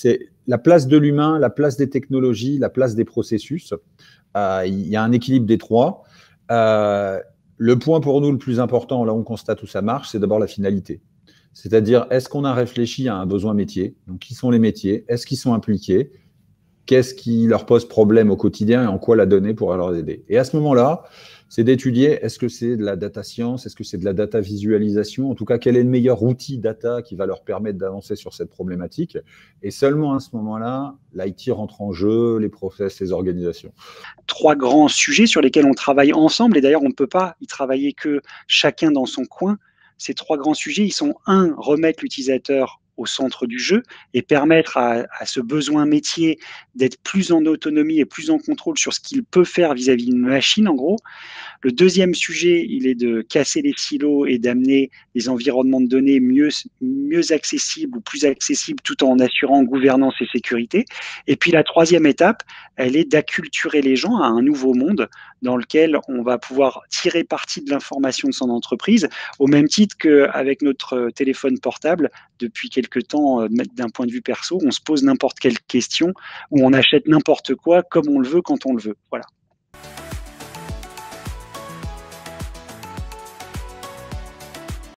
c'est la place de l'humain, la place des technologies, la place des processus. Euh, il y a un équilibre des trois. Euh, le point pour nous le plus important, là où on constate où ça marche, c'est d'abord la finalité. C'est-à-dire, est-ce qu'on a réfléchi à un besoin métier Donc, qui sont les métiers Est-ce qu'ils sont impliqués qu'est-ce qui leur pose problème au quotidien et en quoi la donnée pourra leur aider. Et à ce moment-là, c'est d'étudier est-ce que c'est de la data science, est-ce que c'est de la data visualisation, en tout cas quel est le meilleur outil data qui va leur permettre d'avancer sur cette problématique. Et seulement à ce moment-là, l'IT rentre en jeu, les process, les organisations. Trois grands sujets sur lesquels on travaille ensemble, et d'ailleurs on ne peut pas y travailler que chacun dans son coin. Ces trois grands sujets, ils sont un, remettre l'utilisateur au centre du jeu et permettre à, à ce besoin métier d'être plus en autonomie et plus en contrôle sur ce qu'il peut faire vis-à-vis d'une machine, en gros, le deuxième sujet, il est de casser les silos et d'amener des environnements de données mieux, mieux accessibles ou plus accessibles tout en assurant gouvernance et sécurité. Et puis la troisième étape, elle est d'acculturer les gens à un nouveau monde dans lequel on va pouvoir tirer parti de l'information de son entreprise, au même titre qu'avec notre téléphone portable, depuis quelques temps, euh, d'un point de vue perso, on se pose n'importe quelle question ou on achète n'importe quoi comme on le veut quand on le veut. Voilà.